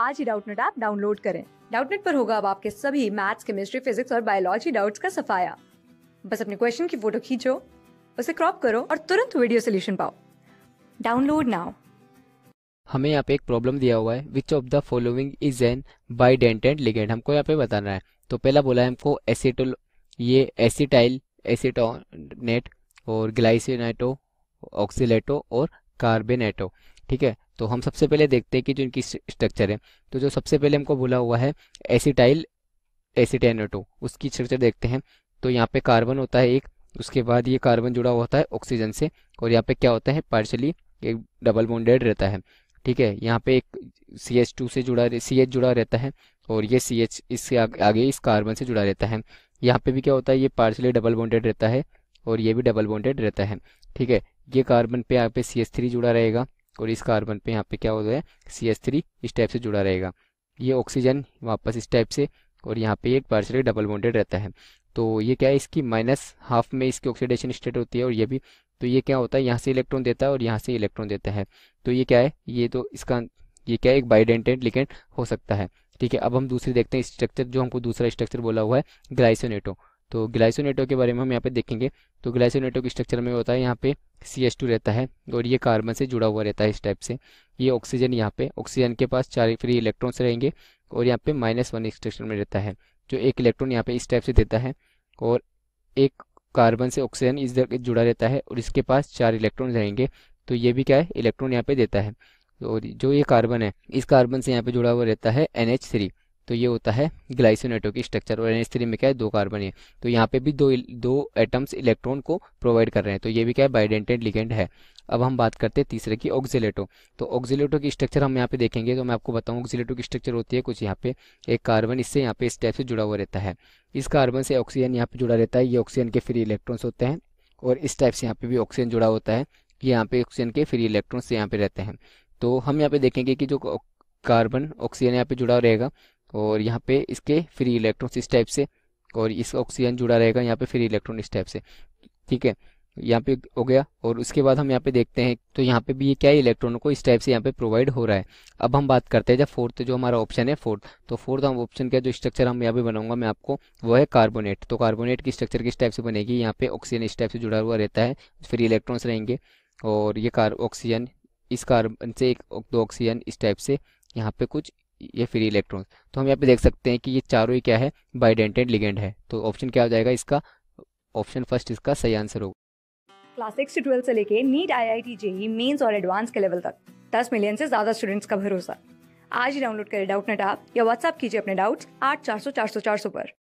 आज ही Doubtnut app download करें डाउटनेट पर होगा अब आपके सभी मैथ्स केमिस्ट्री फिजिक्स और बायोलॉजी डाउट्स का सफाया बस अपने क्वेश्चन की फोटो खींचो उसे क्रॉप करो और तुरंत वीडियो सोल्यूशन पाओ डाउनलोड नाउ हमें यहाँ पे एक प्रॉब्लम दिया हुआ है which of the following is an bidentate ligand हमको यहाँ पे बताना है तो पहला बोला है हमको एसिटोल ये एसिटाइल एसिटोनेट और ग्लाइसिनेटो ऑक्सीटो और कार्बेनेटो ठीक है तो हम सबसे पहले देखते हैं कि जो इनकी स्ट्रक्चर है तो जो सबसे पहले हमको बोला हुआ है एसिटाइल एसीटेनेटो उसकी स्ट्रक्चर देखते हैं तो यहाँ पे कार्बन होता है एक उसके बाद ये कार्बन जुड़ा होता है ऑक्सीजन से और यहाँ पे क्या होता है पार्शली एक डबल बॉन्डेड रहता है ठीक है यहाँ पे एक सी एच टू से जुड़ा सी एच जुड़ा रहता है और ये सी एच इससे आगे इस कार्बन से जुड़ा रहता है यहाँ पे भी क्या होता है ये पार्शली डबल बॉन्डेड रहता है और ये भी डबल बॉन्डेड रहता है ठीक है ये कार्बन पे यहाँ पे सी एच थ्री जुड़ा रहेगा और इस कार्बन पे यहाँ पे क्या हो जाए है सी एस थ्री इस टाइप से जुड़ा रहेगा ये ऑक्सीजन वापस इस टाइप से और यहाँ पे एक पार्सली डबल बॉन्डेड रहता है तो ये क्या है इसकी माइनस हाफ में इसकी ऑक्सीडेशन स्टेट होती है और ये भी तो ये क्या होता है यहाँ से इलेक्ट्रॉन देता है और यहाँ से इलेक्ट्रॉन देता है तो ये क्या है ये तो इसका ये क्या है एक बाइडेंटेड लिकेंड हो सकता है ठीक है अब हम दूसरी देखते हैं स्ट्रक्चर जो हमको दूसरा स्ट्रक्चर बोला हुआ है ग्लाइसोनेटो तो ग्लाइसोनेटो के बारे में हम यहाँ पे देखेंगे तो ग्लाइसोनेटो के स्ट्रक्चर में होता है यहाँ पे सी एच टू रहता है और ये कार्बन से जुड़ा हुआ रहता है इस टाइप से ये ऑक्सीजन यहाँ पे ऑक्सीजन के पास चार फ्री इलेक्ट्रॉन्स रहेंगे और यहाँ पे माइनस वन स्ट्रक्चर में रहता है जो एक इलेक्ट्रॉन यहाँ पे इस टाइप से देता है और एक कार्बन से ऑक्सीजन इस जुड़ा रहता है और इसके पास चार इलेक्ट्रॉन रहेंगे तो ये भी क्या है इलेक्ट्रॉन यहाँ पे देता है और जो ये कार्बन है इस कार्बन से यहाँ पे जुड़ा हुआ रहता है एन एच थ्री तो ये होता है ग्लाइसोनेटो की स्ट्रक्चर और एन में क्या है दो कार्बन है तो यहाँ पे भी दो दो एटम्स इलेक्ट्रॉन को प्रोवाइड कर रहे हैं तो ये भी क्या है बाइडेंटेड लिगेंड है अब हम बात करते हैं तीसरे की ऑक्जिलेटो तो ऑक्जिलेटो की स्ट्रक्चर हम यहाँ पे देखेंगे तो मैं आपको बताऊँ ऑक्जिलेटो की स्ट्रक्चर होती है कुछ यहाँ पे एक कार्बन इससे यहाँ पे इस टाइप से जुड़ा हुआ रहता है इस कार्बन से ऑक्सीजन यहाँ पे जुड़ा रहता है ये ऑक्सीजन के फ्री इलेक्ट्रॉन्स होते हैं और इस टाइप से यहाँ पे भी ऑक्सीजन जुड़ा होता है यहाँ पे ऑक्सीजन के फ्री इलेक्ट्रॉन्स यहाँ पे रहते हैं तो हम यहाँ पे देखेंगे कि जो कार्बन ऑक्सीजन यहाँ पे जुड़ा रहेगा और यहाँ पे इसके फ्री इलेक्ट्रॉन इस टाइप से और इस ऑक्सीजन जुड़ा रहेगा यहाँ पे फ्री इलेक्ट्रॉन इस टाइप से ठीक है यहाँ पे हो गया और उसके बाद हम यहाँ पे देखते हैं तो यहाँ पे भी ये क्या इलेक्ट्रॉनों को इस टाइप से यहाँ पे प्रोवाइड हो रहा है अब हम बात करते हैं जब फोर्थ जो हमारा ऑप्शन है फोर्थ तो फोर्थ हम ऑप्शन का जो स्ट्रक्चर हम यहाँ पे बनाऊंगा मैं आपको वो है कार्बोनेट तो कार्बोनेट की स्ट्रक्चर किस टाइप से बनेगी यहाँ पे ऑक्सीजन इस टाइप से जुड़ा हुआ रहता है फ्री इलेक्ट्रॉन्स रहेंगे और ये कार ऑक्सीजन इस कार्बन से एक दो ऑक्सीजन इस टाइप से यहाँ पे कुछ ये फ्री इलेक्ट्रॉन्स तो हम यहाँ पे देख सकते हैं कि ये चारों ही क्या है बाइडेंटेड लिगेंड है तो ऑप्शन क्या हो जाएगा इसका ऑप्शन फर्स्ट इसका सही आंसर होगा क्लास सिक्स से ट्वेल्थ से लेके NEET I I T JEE mains और एडवांस के लेवल तक दस मिलियन से ज्यादा स्टूडेंट्स का भरोसा आज ही डाउनलोड करें डाउट नेट आप या व्हाट्सअप कीजिए अपने डाउट्स आठ चार सौ चार सौ चार सौ पर